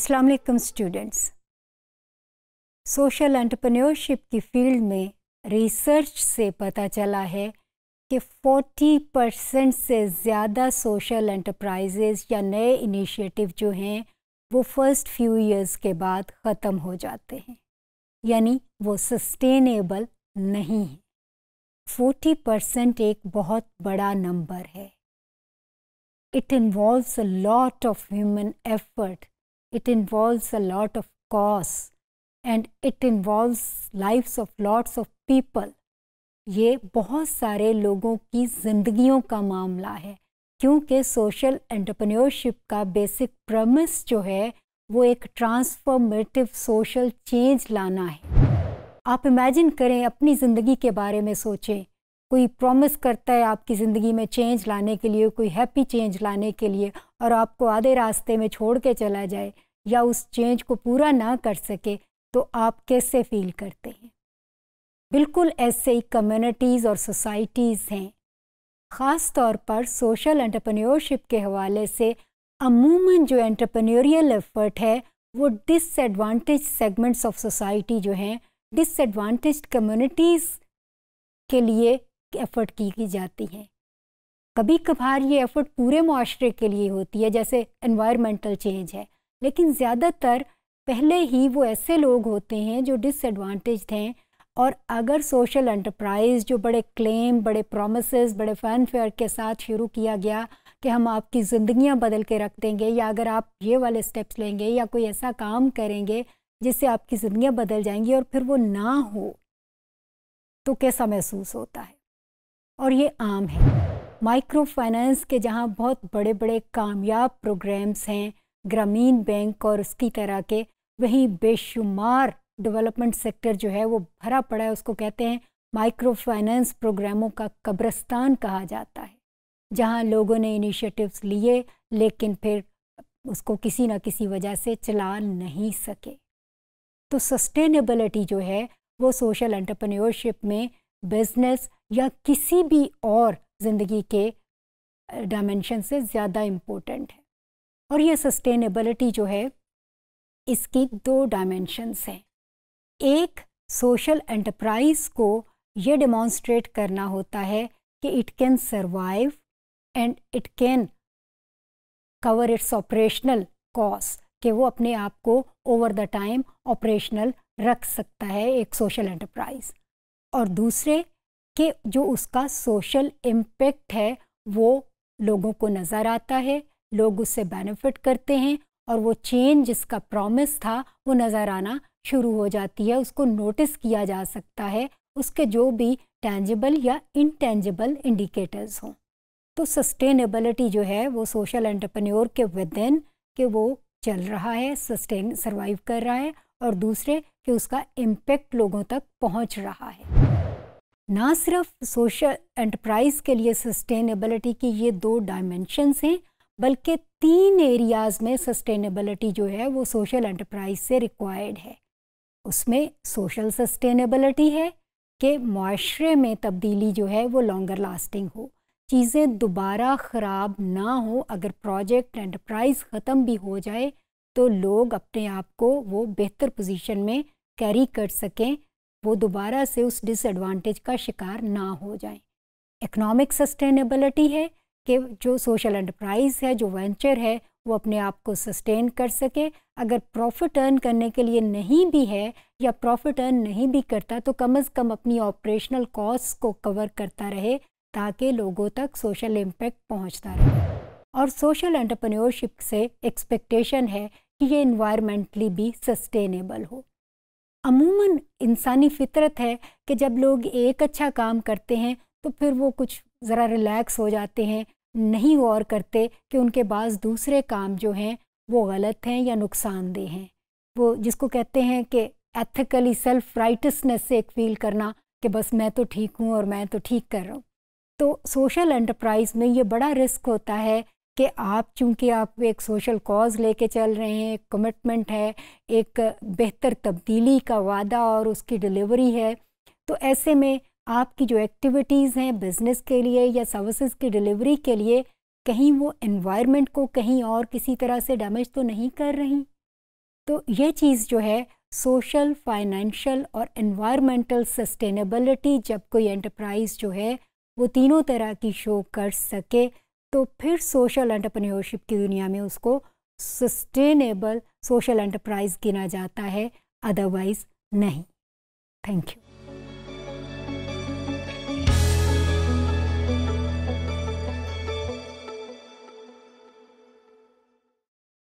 अस्सलाम वालेकुम students social entrepreneurship की फील्ड में रिसर्च से पता चला है कि 40 परसेंट से ज़्यादा सोशल एंटरप्राइजेज या नए इनिशिएटिव जो हैं वो फर्स्ट फ्यू इयर्स के बाद ख़त्म हो जाते हैं यानी वो सस्टेनेबल नहीं है 40 परसेंट एक बहुत बड़ा नंबर है it involves a lot of human effort It involves a lot of costs and it involves lifes of lots of people ये बहुत सारे लोगों की ज़िंदगियों का मामला है क्योंकि सोशल एंटरप्रेन्योरशिप का बेसिक प्रमिस जो है वो एक ट्रांसफॉर्मेटिव सोशल चेंज लाना है आप इमेजिन करें अपनी ज़िंदगी के बारे में सोचें कोई प्रॉमिस करता है आपकी ज़िंदगी में चेंज लाने के लिए कोई हैप्पी चेंज लाने के लिए और आपको आधे रास्ते में छोड़ के चला जाए या उस चेंज को पूरा ना कर सके तो आप कैसे फील करते हैं बिल्कुल ऐसे ही कम्युनिटीज़ और सोसाइटीज़ हैं ख़ास तौर पर सोशल एंटरप्रेन्योरशिप के हवाले से अमूमन जो एंटरप्रेन्योरियल एफर्ट है वो डिसएडवांटेज सेगमेंट्स ऑफ सोसाइटी जो हैं डिसएडवांटेज कम्युनिटीज़ के लिए एफ़र्ट की, की जाती हैं कभी कभार ये एफ़र्ट पूरे माशरे के लिए होती है जैसे इन्वायरमेंटल चेंज है लेकिन ज़्यादातर पहले ही वो ऐसे लोग होते हैं जो डिसएडवांटेज हैं और अगर सोशल एंटरप्राइज जो बड़े क्लेम बड़े प्रोमिस बड़े फैनफेयर के साथ शुरू किया गया कि हम आपकी ज़िंदियाँ बदल के रख देंगे या अगर आप ये वाले स्टेप्स लेंगे या कोई ऐसा काम करेंगे जिससे आपकी ज़िंदियाँ बदल जाएंगी और फिर वो ना हो तो कैसा महसूस होता है और ये आम है माइक्रो फाइनेंस के जहाँ बहुत बड़े बड़े कामयाब प्रोग्राम्स हैं ग्रामीण बैंक और उसकी तरह के वहीं बेशुमार डेवलपमेंट सेक्टर जो है वो भरा पड़ा है उसको कहते हैं माइक्रो फाइनेंस प्रोग्रामों का कब्रस्तान कहा जाता है जहाँ लोगों ने इनिशिएटिव्स लिए लेकिन फिर उसको किसी ना किसी वजह से चला नहीं सके तो सस्टेनेबिलिटी जो है वो सोशल एंटरप्रेन्योरशिप में बिजनेस या किसी भी और ज़िंदगी के डायमेंशन से ज़्यादा इम्पोर्टेंट है और ये सस्टेनेबिलिटी जो है इसकी दो डायमेंशंस हैं एक सोशल एंटरप्राइज को ये डिमॉन्स्ट्रेट करना होता है कि it can survive and it can cover its operational cost कि वो अपने आप को ओवर द टाइम ऑपरेशनल रख सकता है एक सोशल एंटरप्राइज और दूसरे कि जो उसका सोशल इम्पेक्ट है वो लोगों को नज़र आता है लोग उससे बेनिफिट करते हैं और वो चेंज जिसका प्रॉमिस था वो नज़र आना शुरू हो जाती है उसको नोटिस किया जा सकता है उसके जो भी टेंजिबल या इनटेंजिबल इंडिकेटर्स हों तो सस्टेनेबिलिटी जो है वो सोशल एंटरप्रेन्योर के विद इन वो चल रहा है सस्टेन सर्वाइव कर रहा है और दूसरे कि उसका इम्पेक्ट लोगों तक पहुंच रहा है ना सिर्फ सोशल एंटरप्राइज के लिए सस्टेनेबिलिटी की ये दो डायमेंशंस हैं बल्कि तीन एरियाज़ में सस्टेनेबिलिटी जो है वो सोशल एंटरप्राइज से रिक्वायर्ड है उसमें सोशल सस्टेनेबिलिटी है कि माशरे में तब्दीली जो है वो लॉन्गर लास्टिंग हो चीज़ें दोबारा ख़राब ना हो अगर प्रोजेक्ट एंटरप्राइज ख़त्म भी हो जाए तो लोग अपने आप को वो बेहतर पोजीशन में कैरी कर सकें वो दोबारा से उस डिसएडवांटेज का शिकार ना हो जाएं इकोनॉमिक सस्टेनेबिलिटी है कि जो सोशल एंटरप्राइज है जो वेंचर है वो अपने आप को सस्टेन कर सके अगर प्रॉफिट अर्न करने के लिए नहीं भी है या प्रॉफिट अर्न नहीं भी करता तो कम से कम अपनी ऑपरेशनल कॉस्ट को कवर करता रहे ताकि लोगों तक सोशल इम्पैक्ट पहुंचता रहे और सोशल एंटरप्रेन्योरशिप से एक्सपेक्टेशन है कि ये इन्वायरमेंटली भी सस्टेनेबल हो अमूमन इंसानी फितरत है कि जब लोग एक अच्छा काम करते हैं तो फिर वो कुछ ज़रा रिलैक्स हो जाते हैं नहीं गौर करते कि उनके पास दूसरे काम जो हैं वो गलत हैं या नुकसानदेह हैं वो जिसको कहते हैं कि एथिकली सेल्फ राइटसनेस से एक फील करना कि बस मैं तो ठीक हूँ और मैं तो ठीक कर रहा हूँ तो सोशल एंटरप्राइज में ये बड़ा रिस्क होता है कि आप चूंकि आप एक सोशल कॉज लेके चल रहे हैं एक कमिटमेंट है एक बेहतर तब्दीली का वादा और उसकी डिलीवरी है तो ऐसे में आपकी जो एक्टिविटीज़ हैं बिज़नेस के लिए या सर्विसेज की डिलीवरी के लिए कहीं वो इन्वायरमेंट को कहीं और किसी तरह से डैमेज तो नहीं कर रही तो ये चीज़ जो है सोशल फाइनेंशियल और इन्वायरमेंटल सस्टेनेबिलिटी जब कोई एंटरप्राइज जो है वो तीनों तरह की शो कर सके तो फिर सोशल एंटरप्रेन्योरशिप की दुनिया में उसको सस्टेनेबल सोशल एंटरप्राइज गिना जाता है अदरवाइज नहीं थैंक यू